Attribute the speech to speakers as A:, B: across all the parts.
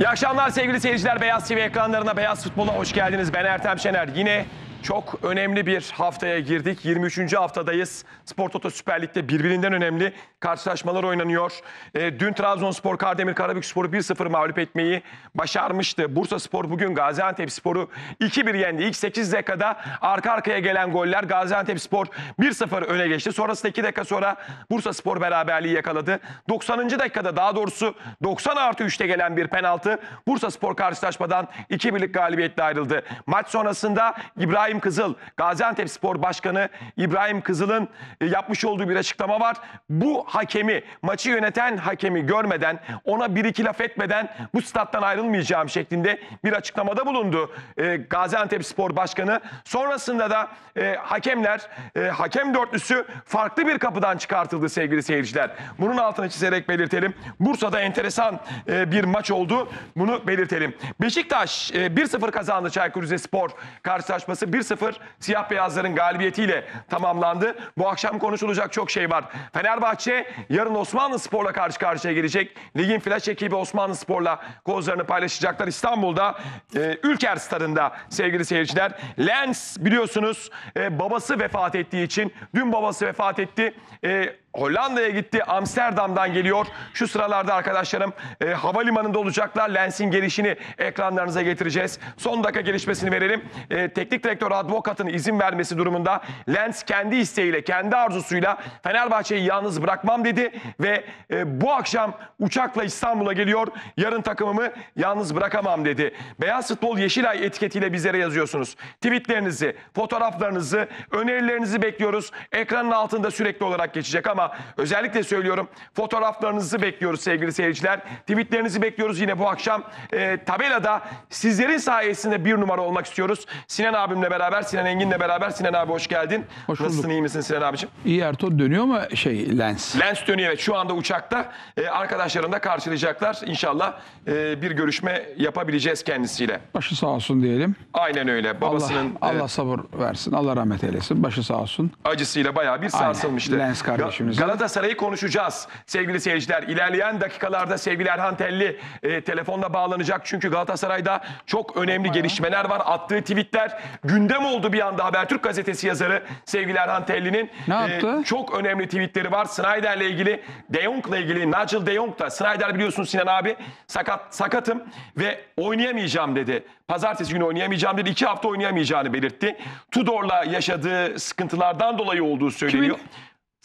A: İyi akşamlar sevgili seyirciler. Beyaz TV ekranlarına, Beyaz Futbol'a hoş geldiniz. Ben Ertem Şener. Yine çok önemli bir haftaya girdik. 23. haftadayız. Spor Toto Süper Lig'de birbirinden önemli karşılaşmalar oynanıyor. E, dün Trabzonspor Kardemir Karabükspor'u 1-0 mağlup etmeyi başarmıştı. Bursa Spor bugün Gaziantep Spor'u 2-1 yendi. İlk 8 dakikada arka arkaya gelen goller Gaziantep Spor 1-0 öne geçti. Sonrasında 2 dakika sonra Bursa Spor beraberliği yakaladı. 90. dakikada daha doğrusu 90 artı 3'te gelen bir penaltı Bursa Spor karşılaşmadan 2-1'lik galibiyetle ayrıldı. Maç sonrasında İbrahim İbrahim Kızıl, Gaziantep Spor Başkanı İbrahim Kızıl'ın e, yapmış olduğu bir açıklama var. Bu hakemi, maçı yöneten hakemi görmeden, ona bir iki laf etmeden bu stat'tan ayrılmayacağım şeklinde bir açıklamada bulundu e, Gaziantep Spor Başkanı. Sonrasında da e, hakemler, e, hakem dörtlüsü farklı bir kapıdan çıkartıldı sevgili seyirciler. Bunun altını çizerek belirtelim. Bursa'da enteresan bir maç oldu. Bunu belirtelim. Beşiktaş 1-0 kazandı Çaykur Rizespor karşılaşması. 1-0 siyah beyazların galibiyetiyle tamamlandı. Bu akşam konuşulacak çok şey var. Fenerbahçe yarın Osmanlı Spor'la karşı karşıya gelecek. Ligin flash ekibi Osmanlı Spor'la kozlarını paylaşacaklar. İstanbul'da e, Ülker Stadında sevgili seyirciler. Lens biliyorsunuz e, babası vefat ettiği için dün babası vefat etti. E, Hollanda'ya gitti. Amsterdam'dan geliyor. Şu sıralarda arkadaşlarım e, havalimanında olacaklar. Lens'in gelişini ekranlarınıza getireceğiz. Son dakika gelişmesini verelim. E, teknik direktör Advokat'ın izin vermesi durumunda Lens kendi isteğiyle, kendi arzusuyla Fenerbahçe'yi yalnız bırakmam dedi ve e, bu akşam uçakla İstanbul'a geliyor. Yarın takımımı yalnız bırakamam dedi. Beyaz Futbol Yeşilay etiketiyle bizlere yazıyorsunuz. Tweetlerinizi, fotoğraflarınızı, önerilerinizi bekliyoruz. Ekranın altında sürekli olarak geçecek ama ama özellikle söylüyorum fotoğraflarınızı bekliyoruz sevgili seyirciler. Tweetlerinizi bekliyoruz yine bu akşam e, tabelada sizlerin sayesinde bir numara olmak istiyoruz. Sinan abimle beraber, Sinan Engin'le beraber. Sinan abi hoş geldin. Hoş bulduk. Nasılsın, iyi misin Sinan abicim?
B: İyi Ertuğrul dönüyor mu şey lens?
A: Lens dönüyor evet. Şu anda uçakta. E, ee, arkadaşlarım da karşılayacaklar. İnşallah e, bir görüşme yapabileceğiz kendisiyle.
B: Başı sağ olsun diyelim.
A: Aynen öyle. Babasının Allah, Allah e,
B: sabır versin. Allah rahmet eylesin. Başı sağ olsun.
A: acısıyla bayağı bir sarsılmıştı. Lens kardeşim. Önümüzde. Galatasaray'ı konuşacağız sevgili seyirciler. İlerleyen dakikalarda sevgili Erhan Telli e, telefonla bağlanacak. Çünkü Galatasaray'da çok önemli gelişmeler var. Attığı tweetler gündem oldu bir anda Habertürk gazetesi yazarı sevgili Erhan Telli'nin. Ne e, yaptı? çok önemli tweetleri var. Snyder'le ilgili, De Jong'la ilgili, Nigel De Jong da. Snyder biliyorsun Sinan abi sakat sakatım ve oynayamayacağım dedi. Pazartesi günü oynayamayacağım dedi. İki hafta oynayamayacağını belirtti. Tudor'la yaşadığı sıkıntılardan dolayı olduğu söyleniyor. Kimin?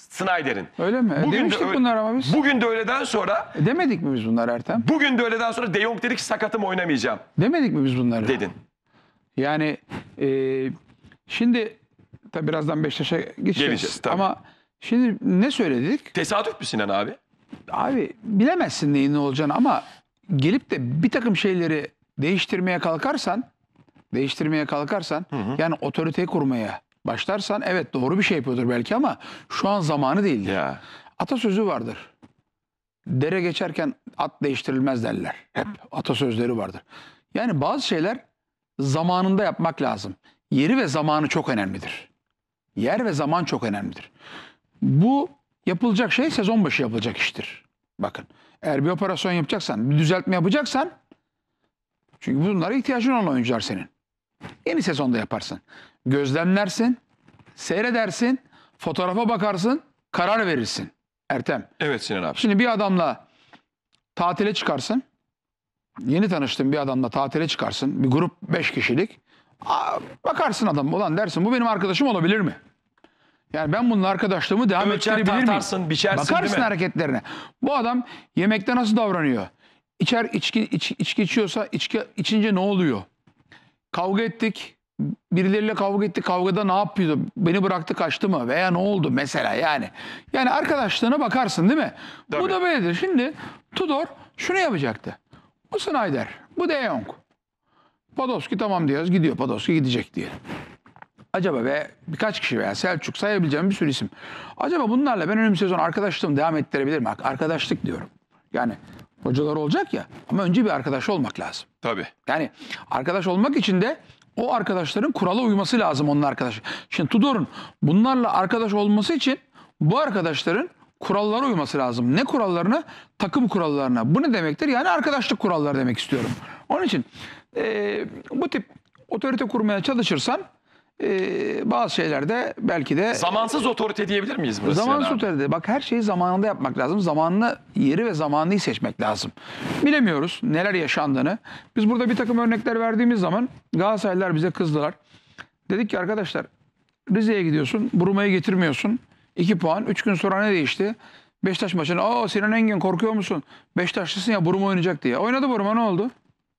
A: Snyder'in. Öyle mi? E, Bugün Demiştik de, bunlar ama biz. Bugün de öğleden sonra. E demedik mi biz bunlar Ertem? Bugün de öğleden sonra De Jong dedi ki sakatım oynamayacağım.
B: Demedik mi biz bunları? Dedin. Yani e, şimdi tabi birazdan Beşiktaş'a geçeceğiz. Geleceğiz tabii. Ama şimdi ne
A: söyledik? Tesadüf mü Sinan abi?
B: Abi bilemezsin neyin ne olacağını ama gelip de bir takım şeyleri değiştirmeye kalkarsan değiştirmeye kalkarsan hı hı. yani otoriteyi kurmaya başlarsan evet doğru bir şey yapıyordur belki ama şu an zamanı değildir. Ya. Atasözü vardır. Dere geçerken at değiştirilmez derler. Hep atasözleri vardır. Yani bazı şeyler zamanında yapmak lazım. Yeri ve zamanı çok önemlidir. Yer ve zaman çok önemlidir. Bu yapılacak şey sezon başı yapılacak iştir. Bakın eğer bir operasyon yapacaksan, bir düzeltme yapacaksan çünkü bunlara ihtiyacın olan oyuncular senin. Yeni sezonda yaparsın. Gözlemlersin, seyredersin, fotoğrafa bakarsın, karar verirsin. Ertem. Evet Sinan abi. Şimdi bir adamla tatile çıkarsın. Yeni tanıştığın bir adamla tatile çıkarsın. Bir grup 5 kişilik. bakarsın adam olan dersin bu benim arkadaşım olabilir mi? Yani ben bunun arkadaşlığımı devam ettirebilir
A: tartarsın, miyim? biçersin Bakarsın değil mi?
B: hareketlerine. Bu adam yemekte nasıl davranıyor? İçer içki iç, içki içiyorsa içki içince ne oluyor? Kavga ettik. Birileriyle kavga etti. Kavgada ne yapıyordu? Beni bıraktı kaçtı mı? Veya ne oldu mesela yani. Yani arkadaşlığına bakarsın değil mi? Tabii. Bu da böyledir. Şimdi Tudor şunu yapacaktı. Bu Snyder, bu De Jong. Podolski tamam diyoruz gidiyor. Podolski gidecek diye. Acaba ve birkaç kişi veya Selçuk sayabileceğim bir sürü isim. Acaba bunlarla ben önümüz sezon arkadaşlığımı devam ettirebilir mi? Arkadaşlık diyorum. Yani hocalar olacak ya. Ama önce bir arkadaş olmak lazım. Tabii. Yani arkadaş olmak için de o arkadaşların kurala uyması lazım onun arkadaşı. Şimdi Tudor'un bunlarla arkadaş olması için bu arkadaşların kurallara uyması lazım. Ne kurallarına? Takım kurallarına. Bu ne demektir? Yani arkadaşlık kuralları demek istiyorum. Onun için e, bu tip otorite kurmaya çalışırsan ee, bazı şeylerde belki de... Zamansız
A: otorite diyebilir miyiz? Burası zamansız yani
B: otorite. Bak her şeyi zamanında yapmak lazım. Zamanlı yeri ve zamanlıyı seçmek lazım. Bilemiyoruz neler yaşandığını. Biz burada bir takım örnekler verdiğimiz zaman Galatasaraylılar bize kızdılar. Dedik ki arkadaşlar Rize'ye gidiyorsun, Buruma'yı getirmiyorsun. 2 puan. 3 gün sonra ne değişti? Beşiktaş maçına aa Sinan Engin korkuyor musun? Beşiktaşlısın ya Buruma oynayacak diye. Oynadı Buruma ne oldu?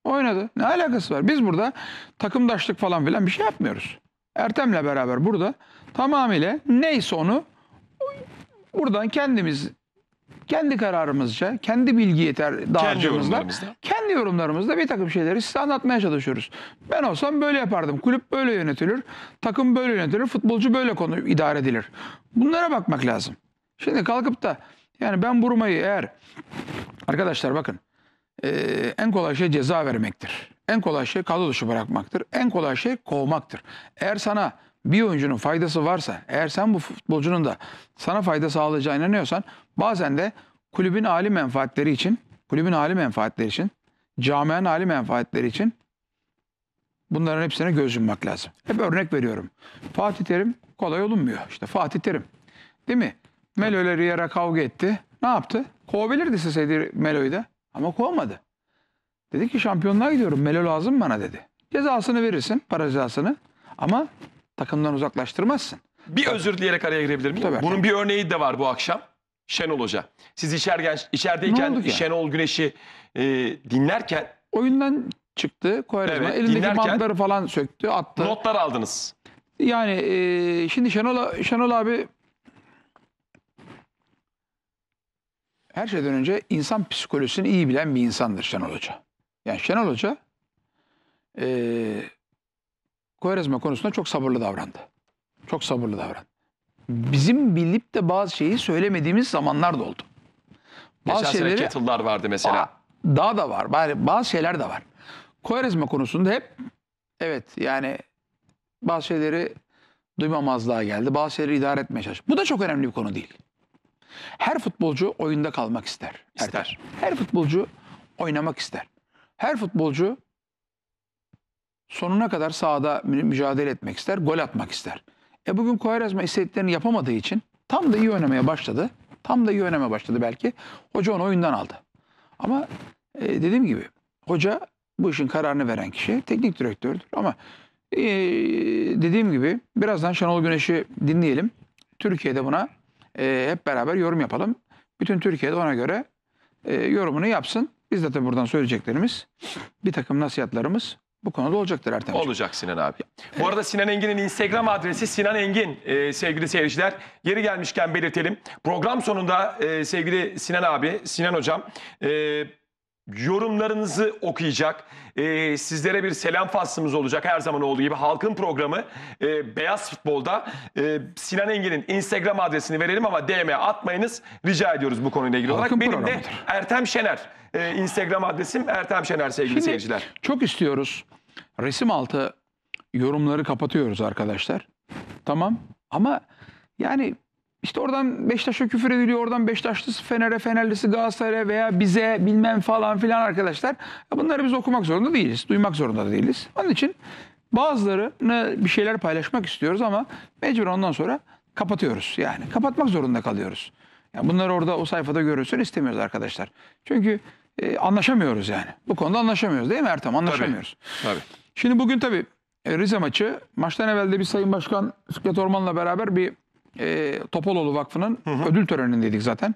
B: Oynadı. Ne alakası var? Biz burada takımdaşlık falan filan bir şey yapmıyoruz. Ertem'le beraber burada tamamıyla neyse onu buradan kendimiz kendi kararımızca, kendi bilgi yeter dağarcığımızla, kendi, yorumlarımızla bir takım şeyleri size anlatmaya çalışıyoruz. Ben olsam böyle yapardım. Kulüp böyle yönetilir, takım böyle yönetilir, futbolcu böyle konu idare edilir. Bunlara bakmak lazım. Şimdi kalkıp da yani ben Burma'yı eğer arkadaşlar bakın e, en kolay şey ceza vermektir. En kolay şey kadro dışı bırakmaktır. En kolay şey kovmaktır. Eğer sana bir oyuncunun faydası varsa, eğer sen bu futbolcunun da sana fayda sağlayacağına inanıyorsan bazen de kulübün âli menfaatleri için, kulübün âli menfaatleri için, camianın âli menfaatleri için bunların hepsine göz yummak lazım. Hep örnek veriyorum. Fatih Terim kolay olunmuyor. İşte Fatih Terim. Değil mi? Melo ile Riyer'e kavga etti. Ne yaptı? Kovabilirdi seseydi Melo'yu da. Ama kovmadı. Dedi ki şampiyonluğa gidiyorum. Melo lazım bana dedi. Cezasını verirsin, para cezasını. Ama takımdan uzaklaştırmazsın.
A: Bir özür dileyerek araya girebilir miyim? Tabii. Bunun bir örneği de var bu akşam. Şenol Hoca. Siz içerken, içerideyken Şenol Güneş'i e, dinlerken... Oyundan çıktı Kovarejma. Evet, elindeki dinlerken,
B: falan söktü, attı. Notlar aldınız. Yani e, şimdi Şenol, Şenol abi her şeyden önce insan psikolojisini iyi bilen bir insandır Şenol Hoca. Yani Şenol Hoca e, Kovarezma konusunda çok sabırlı davrandı. Çok sabırlı davrandı. Bizim bilip de bazı şeyi söylemediğimiz zamanlar da oldu. Bazı Geçen şeyleri, Kettle'lar vardı mesela. Ba, daha da var. Bari bazı şeyler de var. Kovarezma konusunda hep evet yani bazı şeyleri duymamazlığa geldi. Bazı şeyleri idare etmeye çalıştı. Bu da çok önemli bir konu değil. Her futbolcu oyunda kalmak ister. İster. her futbolcu oynamak ister. Her futbolcu sonuna kadar sahada mücadele etmek ister, gol atmak ister. E bugün Koyrezma istediklerini yapamadığı için tam da iyi oynamaya başladı. Tam da iyi oynamaya başladı belki. Hoca onu oyundan aldı. Ama e, dediğim gibi hoca bu işin kararını veren kişi teknik direktördür. Ama e, dediğim gibi birazdan Şenol Güneş'i dinleyelim. Türkiye'de buna e, hep beraber yorum yapalım. Bütün Türkiye'de ona göre e, yorumunu yapsın. Biz de tabii buradan söyleyeceklerimiz bir takım nasihatlarımız bu konuda olacaktır Ertem.
A: Olacak Sinan abi. Bu arada Sinan Engin'in Instagram adresi Sinan Engin e, sevgili seyirciler. Yeri gelmişken belirtelim. Program sonunda e, sevgili Sinan abi, Sinan hocam... E, yorumlarınızı okuyacak. Ee, sizlere bir selam faslımız olacak her zaman olduğu gibi. Halkın programı e, Beyaz Futbol'da e, Sinan Engin'in Instagram adresini verelim ama DM atmayınız. Rica ediyoruz bu konuyla ilgili Halkın olarak. Benim de Ertem Şener. e, Instagram adresim Ertem Şener sevgili Şimdi seyirciler.
B: Çok istiyoruz. Resim altı yorumları kapatıyoruz arkadaşlar. Tamam ama yani işte oradan Beşiktaş'a küfür ediliyor, oradan Beşiktaşlısı Fener'e, Fenerlisi Galatasaray'a veya bize bilmem falan filan arkadaşlar. Bunları biz okumak zorunda değiliz, duymak zorunda da değiliz. Onun için bazılarını bir şeyler paylaşmak istiyoruz ama mecbur ondan sonra kapatıyoruz. Yani kapatmak zorunda kalıyoruz. Yani bunları orada o sayfada görülsün istemiyoruz arkadaşlar. Çünkü e, anlaşamıyoruz yani. Bu konuda anlaşamıyoruz değil mi Ertem? Anlaşamıyoruz. Tabii. tabii. Şimdi bugün tabii e, Rize maçı. Maçtan evvel de bir Sayın Başkan Fikret Orman'la beraber bir e, ee, Topaloğlu Vakfı'nın hı hı. ödül törenindeydik zaten.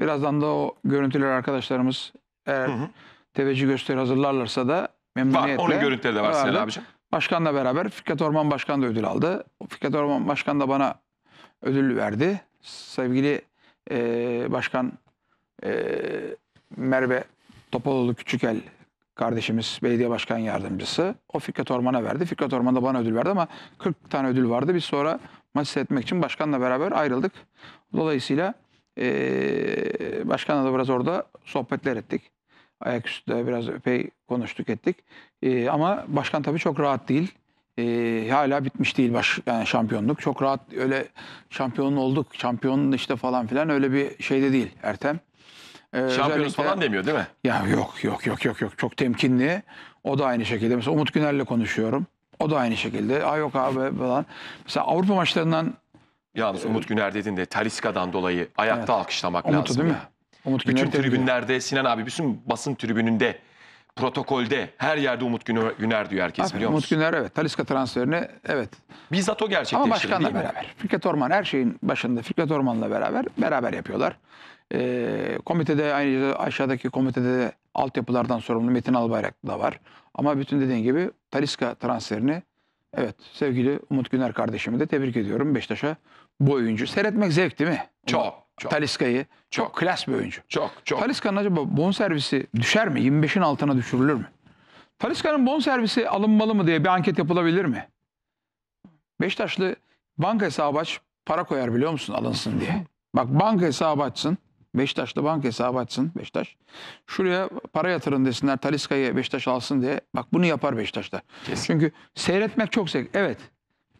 B: Birazdan da o görüntüleri arkadaşlarımız eğer hı teveccüh gösteri hazırlarlarsa da memnuniyetle. Var, onun görüntüleri de var Sinan abicim. Başkanla beraber Fikret Orman Başkan da ödül aldı. Fikret Orman Başkan da bana ödül verdi. Sevgili e, Başkan e, Merve Topaloğlu Küçükel kardeşimiz belediye başkan yardımcısı. O Fikret Orman'a verdi. Fikret Orman da bana ödül verdi ama 40 tane ödül vardı. Biz sonra masis etmek için başkanla beraber ayrıldık. Dolayısıyla e, başkanla da biraz orada sohbetler ettik. Ayaküstü de biraz epey konuştuk ettik. E, ama başkan tabii çok rahat değil. E, hala bitmiş değil baş, yani şampiyonluk. Çok rahat öyle şampiyon olduk, şampiyon işte falan filan öyle bir şeyde değil Ertem. Ee, Şampiyonuz falan demiyor değil mi? Ya yok yok yok yok yok çok temkinli. O da aynı şekilde. Mesela Umut Güner'le konuşuyorum. O da aynı şekilde. Ay yok abi falan. Mesela Avrupa maçlarından
A: Yalnız Umut Güner dedin de Taliska'dan dolayı ayakta Evet. alkışlamak Umut'u lazım. değil mi? ya.
B: Umut Bütün Güner'i
A: tebrik Sinan abi bütün basın tribününde protokolde her yerde Umut Güner, Güner diyor herkes Aferin, biliyor Umut musun? Güner evet.
B: Taliska transferini evet.
A: Bizzat o gerçekleştirdi Ama değil başkanla mi? beraber.
B: Fikret Orman her şeyin başında Fikret Orman'la beraber beraber yapıyorlar. Ee, komitede aynı aşağıdaki komitede altyapılardan sorumlu Metin Albayrak da var. Ama bütün dediğin gibi Taliska transferini evet sevgili Umut Güner kardeşimi de tebrik ediyorum. Beşiktaş'a bu oyuncu. Seyretmek zevk değil mi? Çok. çok. Taliska'yı. Çok, çok klas bir oyuncu. Çok çok. Taliska'nın acaba bon servisi düşer mi? 25'in altına düşürülür mü? Taliska'nın bon servisi alınmalı mı diye bir anket yapılabilir mi? Beşiktaşlı banka hesabı aç para koyar biliyor musun alınsın diye. Bak banka hesabı açsın. Beşiktaş'ta banka hesabı açsın Beşiktaş. Şuraya para yatırın desinler Taliska'yı Beşiktaş alsın diye. Bak bunu yapar Beşiktaş'ta. Kesin. Çünkü seyretmek çok zevk. Evet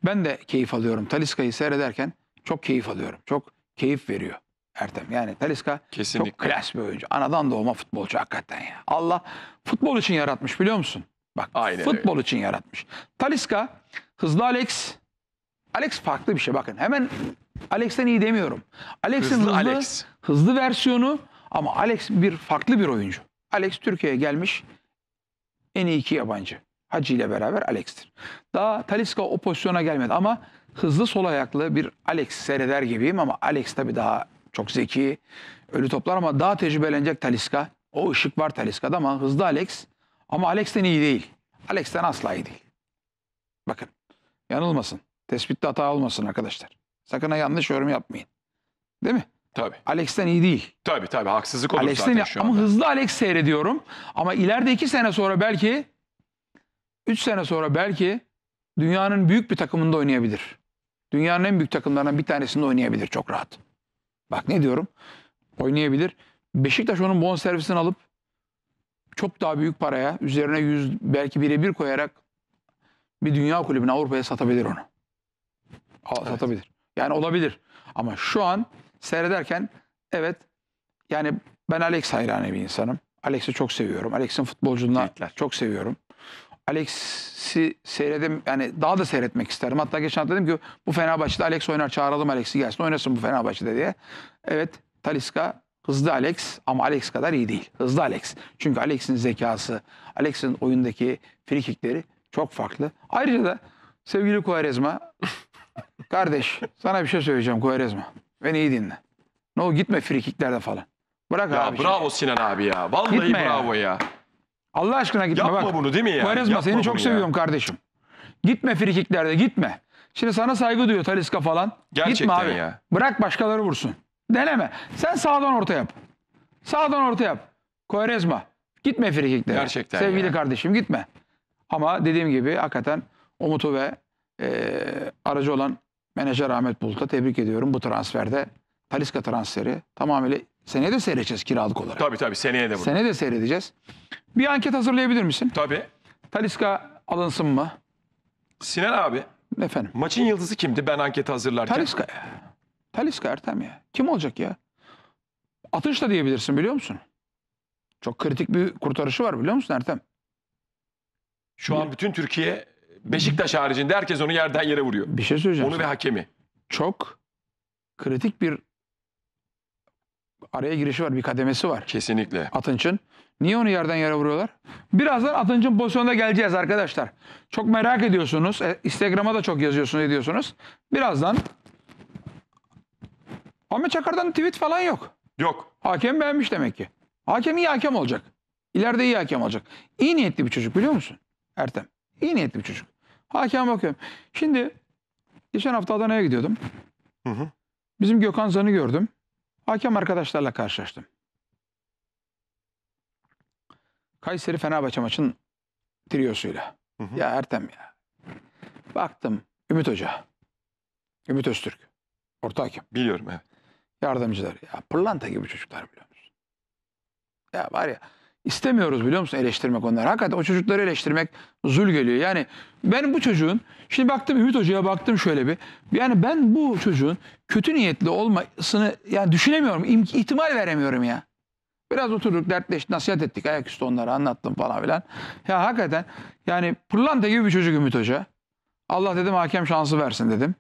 B: ben de keyif alıyorum. Taliska'yı seyrederken çok keyif alıyorum. Çok keyif veriyor Ertem. Yani Taliska Kesinlikle. çok klas bir oyuncu. Anadan doğma futbolcu hakikaten ya. Allah futbol için yaratmış biliyor musun? Bak Aynen futbol öyle. için yaratmış. Taliska hızlı Alex Alex farklı bir şey bakın. Hemen Alex'ten iyi demiyorum. Alex'in hızlı, hızlı, Alex. hızlı versiyonu ama Alex bir farklı bir oyuncu. Alex Türkiye'ye gelmiş en iyi iki yabancı. Hacı ile beraber Alex'tir. Daha Taliska o pozisyona gelmedi ama hızlı sol ayaklı bir Alex seyreder gibiyim ama Alex tabii daha çok zeki, ölü toplar ama daha tecrübelenecek Taliska. O ışık var Taliska'da ama hızlı Alex ama Alex'ten iyi değil. Alex'ten asla iyi değil. Bakın yanılmasın. Tespitte hata olmasın arkadaşlar. Sakın ha yanlış yorum yapmayın. Değil mi? Tabii. Alex'ten iyi
A: değil. Tabii tabii haksızlık olur Alex'ten zaten şu anda. Ama
B: hızlı Alex seyrediyorum. Ama ileride iki sene sonra belki, üç sene sonra belki dünyanın büyük bir takımında oynayabilir. Dünyanın en büyük takımlarından bir tanesinde oynayabilir çok rahat. Bak ne diyorum? Oynayabilir. Beşiktaş onun bon servisini alıp çok daha büyük paraya üzerine yüz belki birebir koyarak bir dünya kulübüne Avrupa'ya satabilir onu evet. satabilir. Yani olabilir. Ama şu an seyrederken evet yani ben Alex hayranı bir insanım. Alex'i çok seviyorum. Alex'in futbolculuğunu çok seviyorum. Alex'i seyredim yani daha da seyretmek isterim. Hatta geçen hafta dedim ki bu Fenerbahçe'de Alex oynar çağıralım Alex'i gelsin oynasın bu Fenerbahçe'de diye. Evet Taliska hızlı Alex ama Alex kadar iyi değil. Hızlı Alex. Çünkü Alex'in zekası, Alex'in oyundaki frikikleri çok farklı. Ayrıca da sevgili Quaresma Kardeş sana bir şey söyleyeceğim Kovarezma. Beni iyi dinle. No gitme frikiklerde falan.
A: Bırak ya abi. Bravo şimdi. Sinan abi ya. Vallahi Gitme bravo ya. Allah aşkına gitme Yapma bak. bunu değil mi ya? Quaresma Yapma seni bunu çok ya. seviyorum
B: kardeşim. Gitme frikiklerde gitme. Şimdi sana saygı duyuyor Taliska falan. gitme Gerçekten abi. ya. Bırak başkaları vursun. Deneme. Sen sağdan orta yap. Sağdan orta yap. Quaresma. Gitme frikiklere. Gerçekten Sevgili ya. kardeşim gitme. Ama dediğim gibi hakikaten Umut'u ve eee, aracı olan Menajer Ahmet Bulut'a tebrik ediyorum bu transferde. Taliska transferi tamamıyla seneye de seyredeceğiz kiralık olarak.
A: Tabii tabii seneye de bunu.
B: Seneye de seyredeceğiz. Bir anket hazırlayabilir misin? Tabii. Taliska alınsın mı? Sinan abi.
A: Efendim. Maçın yıldızı kimdi ben anketi hazırlarken? Taliska.
B: Taliska Ertem ya. Kim olacak ya?
A: Atış da diyebilirsin biliyor musun? Çok kritik bir kurtarışı var biliyor musun Ertem? Şu an bütün Türkiye Beşiktaş haricinde herkes onu yerden yere vuruyor. Bir şey söyleyeceğim. Onu sana. ve hakemi.
B: Çok kritik bir araya girişi var, bir kademesi var. Kesinlikle. Atınç'ın. Niye onu yerden yere vuruyorlar? Birazdan Atınç'ın pozisyonuna geleceğiz arkadaşlar. Çok merak ediyorsunuz. E, Instagram'a da çok yazıyorsunuz, ediyorsunuz. Birazdan Ahmet Çakar'dan tweet falan yok. Yok. Hakem beğenmiş demek ki. Hakem iyi hakem olacak. İleride iyi hakem olacak. İyi niyetli bir çocuk biliyor musun? Ertem. İyi niyetli bir çocuk. Hakem bakıyorum. Şimdi geçen hafta Adana'ya gidiyordum. Hı hı. Bizim Gökhan Zan'ı gördüm. Hakem arkadaşlarla karşılaştım. Kayseri Fenerbahçe maçın triyosuyla. Hı hı. Ya Ertem ya. Baktım Ümit Hoca. Ümit Öztürk. Orta hakem. Biliyorum evet. Yardımcılar. Ya pırlanta gibi çocuklar biliyor musun? Ya var ya istemiyoruz biliyor musun eleştirmek onları. Hakikaten o çocukları eleştirmek zul geliyor. Yani ben bu çocuğun, şimdi baktım Ümit Hoca'ya baktım şöyle bir. Yani ben bu çocuğun kötü niyetli olmasını yani düşünemiyorum. ihtimal veremiyorum ya. Biraz oturduk dertleştik, nasihat ettik. Ayaküstü onları anlattım falan filan. Ya hakikaten yani pırlanta gibi bir çocuk Ümit Hoca. Allah dedim hakem şansı versin dedim.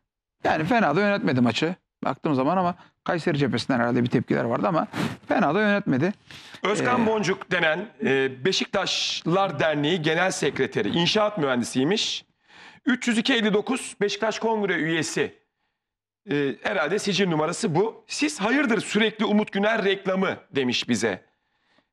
B: Yani fena da yönetmedi maçı. Baktığım zaman ama Kayseri cephesinden herhalde bir tepkiler vardı ama fena da yönetmedi.
A: Özkan ee, Boncuk denen e, Beşiktaşlar Derneği Genel Sekreteri, inşaat mühendisiymiş. 3259 Beşiktaş Kongre üyesi. E, herhalde sicil numarası bu. Siz hayırdır sürekli Umut Güner reklamı demiş bize.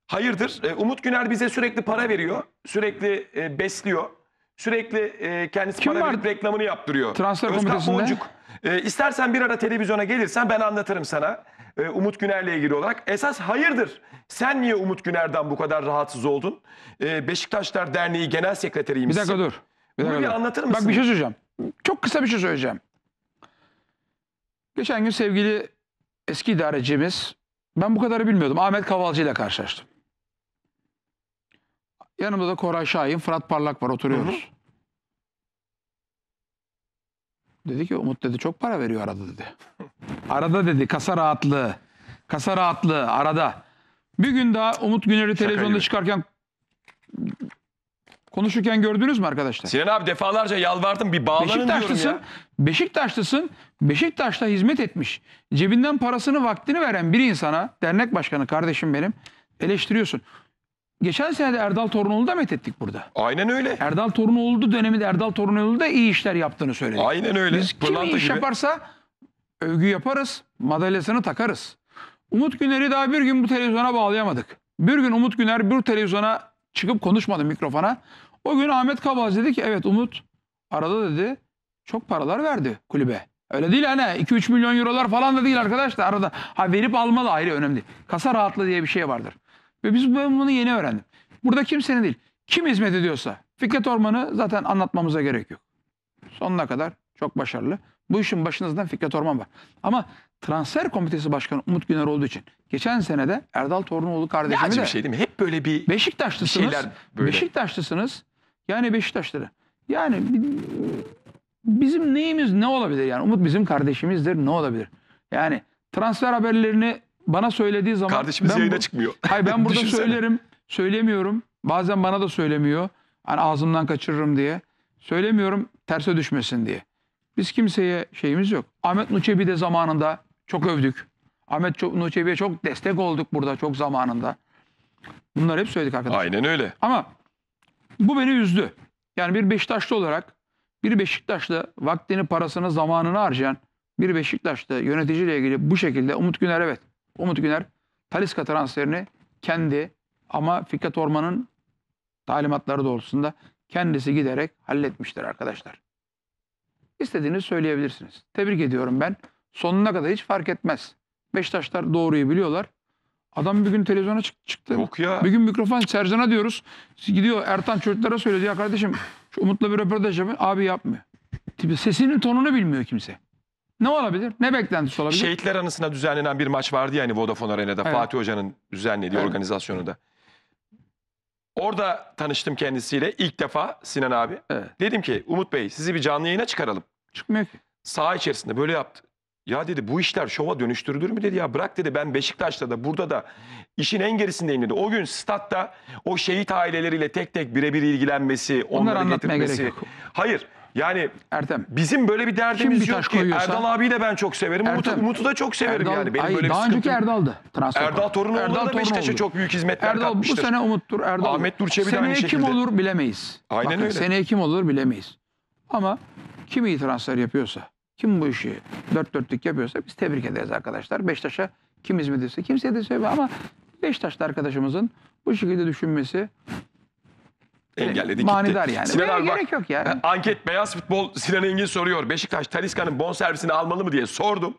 A: Hayırdır e, Umut Güner bize sürekli para veriyor, sürekli e, besliyor. Sürekli e, kendisi Kim para var? verip reklamını yaptırıyor. Transfer Özkan komitesinde? Boncuk. E, istersen bir ara televizyona gelirsen ben anlatırım sana. E, Umut Güner'le ilgili olarak. Esas hayırdır? Sen niye Umut Güner'den bu kadar rahatsız oldun? E, Beşiktaşlar Derneği Genel Sekreteriymişsin. Bir dakika dur. Bir dakika Bunu bir dur. anlatır mısın? Bak bir şey söyleyeceğim. Çok kısa bir şey söyleyeceğim.
B: Geçen gün sevgili eski idarecimiz, ben bu kadarı bilmiyordum. Ahmet Kavalcı ile karşılaştım. Yanımda da Koray Şahin, Fırat Parlak var oturuyoruz. Hı hı. Dedi ki Umut dedi çok para veriyor arada dedi. Arada dedi kasa rahatlığı. Kasa rahatlığı arada. Bir gün daha Umut Güner'i televizyonda çıkarken konuşurken gördünüz mü arkadaşlar?
A: Sinan abi defalarca yalvardım bir bağlanın Beşiktaşlısın, diyorum
B: ya. Beşiktaşlısın, Beşiktaş'ta hizmet etmiş. Cebinden parasını vaktini veren bir insana dernek başkanı kardeşim benim eleştiriyorsun. Geçen sene de Erdal Torunoğlu da methettik burada. Aynen öyle. Erdal Torunoğlu döneminde Erdal Torunoğlu da iyi işler yaptığını söyledik. Aynen öyle. Biz kim iyi iş gibi. yaparsa övgü yaparız, madalyasını takarız. Umut Güner'i daha bir gün bu televizyona bağlayamadık. Bir gün Umut Güner bir televizyona çıkıp konuşmadı mikrofona. O gün Ahmet Kabaz dedi ki evet Umut arada dedi çok paralar verdi kulübe. Öyle değil hani 2-3 milyon eurolar falan da değil arkadaşlar arada. Ha verip almalı ayrı önemli. Kasa rahatlığı diye bir şey vardır. Ve biz bunu yeni öğrendim. Burada kimsenin değil. Kim hizmet ediyorsa. Fikret Orman'ı zaten anlatmamıza gerek yok. Sonuna kadar çok başarılı. Bu işin başınızdan Fikret Orman var. Ama transfer komitesi başkanı Umut Güner olduğu için geçen sene de Erdal Torunoğlu kardeşimi de. bir şey değil mi?
A: Hep böyle bir
B: Beşiktaşlısınız. Şeyler böyle. Beşiktaşlısınız. Yani Beşiktaşları. Yani bizim neyimiz ne olabilir yani? Umut bizim kardeşimizdir ne olabilir? Yani transfer haberlerini bana söylediği zaman... Kardeşimiz ben yayına bu, çıkmıyor. Hayır ben burada söylerim. Söylemiyorum. Bazen bana da söylemiyor. Hani ağzımdan kaçırırım diye. Söylemiyorum terse düşmesin diye. Biz kimseye şeyimiz yok. Ahmet Nuçebi de zamanında çok övdük. Ahmet Nuçebi'ye çok destek olduk burada çok zamanında.
A: Bunları hep söyledik arkadaşlar. Aynen öyle.
B: Ama bu beni üzdü. Yani bir Beşiktaşlı olarak bir Beşiktaşlı vaktini, parasını, zamanını harcayan bir Beşiktaşlı yöneticiyle ilgili bu şekilde Umut Güner evet Umut Güner Taliska transferini kendi ama Fikret Orman'ın talimatları doğrultusunda kendisi giderek halletmiştir arkadaşlar. İstediğinizi söyleyebilirsiniz. Tebrik ediyorum ben. Sonuna kadar hiç fark etmez. Beşiktaşlar doğruyu biliyorlar. Adam bir gün televizyona çık çıktı. Yok ya. Bir gün mikrofon Sercan'a diyoruz. Gidiyor Ertan çocuklara söylüyor. Ya kardeşim şu Umut'la bir röportaj yapın. Abi yapmıyor. Tipi sesinin tonunu bilmiyor kimse.
A: Ne olabilir? Ne beklentisi olabilir? Şehitler anısına düzenlenen bir maç vardı yani Vodafone Arena'da evet. Fatih Hoca'nın düzenlediği evet. da. Orada tanıştım kendisiyle ilk defa Sinan abi. Evet. Dedim ki Umut Bey sizi bir canlı yayına çıkaralım. Çıkmıyor ki. Saha içerisinde böyle yaptı. Ya dedi bu işler şova dönüştürülür mü dedi ya bırak dedi ben Beşiktaş'ta da burada da işin en gerisindeyim dedi. O gün statta o şehit aileleriyle tek tek birebir ilgilenmesi, onları, onları getirmesi. Gerek yok. Hayır yani Ertem. bizim böyle bir derdimiz yok ki. koyuyorsa- Erdal abiyi de ben çok severim. Umut'u, Ertem. da çok severim Erdal- yani. Benim Ay, böyle bir daha sıkıntım. önceki Erdal'dı. Transfer. Erdal Torunoğlu'na da Beşiktaş'a çok büyük hizmetler Erdal bu sene Umut'tur. Erdal Ahmet Durçevi de Seneye aynı kim olur bilemeyiz.
B: Aynen öyle. Seneye kim olur bilemeyiz. Ama kim iyi transfer yapıyorsa, kim bu işi dört dörtlük yapıyorsa biz tebrik ederiz arkadaşlar. Beşiktaş'a kim hizmet etse kimseye de sevme ama Beşiktaşlı arkadaşımızın bu şekilde düşünmesi
A: engelledi Manidar gitti. yani. Sinan abi bak, gerek yok yani. E, anket Beyaz Futbol Sinan Engin soruyor. Beşiktaş Taliska'nın bon servisini almalı mı diye sordum.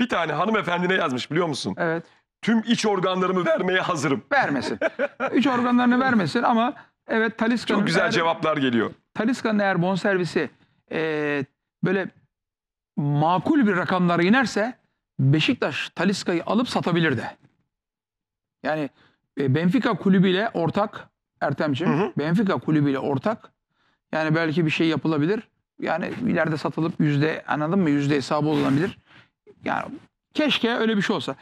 A: Bir tane hanımefendine yazmış biliyor musun? Evet. Tüm iç organlarımı vermeye hazırım. Vermesin.
B: İç organlarını vermesin ama evet Taliska'nın... Çok güzel eğer, cevaplar geliyor. Taliska'nın eğer bonservisi e, böyle makul bir rakamlara inerse Beşiktaş Taliska'yı alıp satabilir de. Yani e, Benfica kulübüyle ortak Ertemciğim. Hı hı. Benfica kulübüyle ortak. Yani belki bir şey yapılabilir. Yani ileride satılıp yüzde anladın mı? Yüzde hesabı olabilir. Yani keşke öyle bir şey olsa.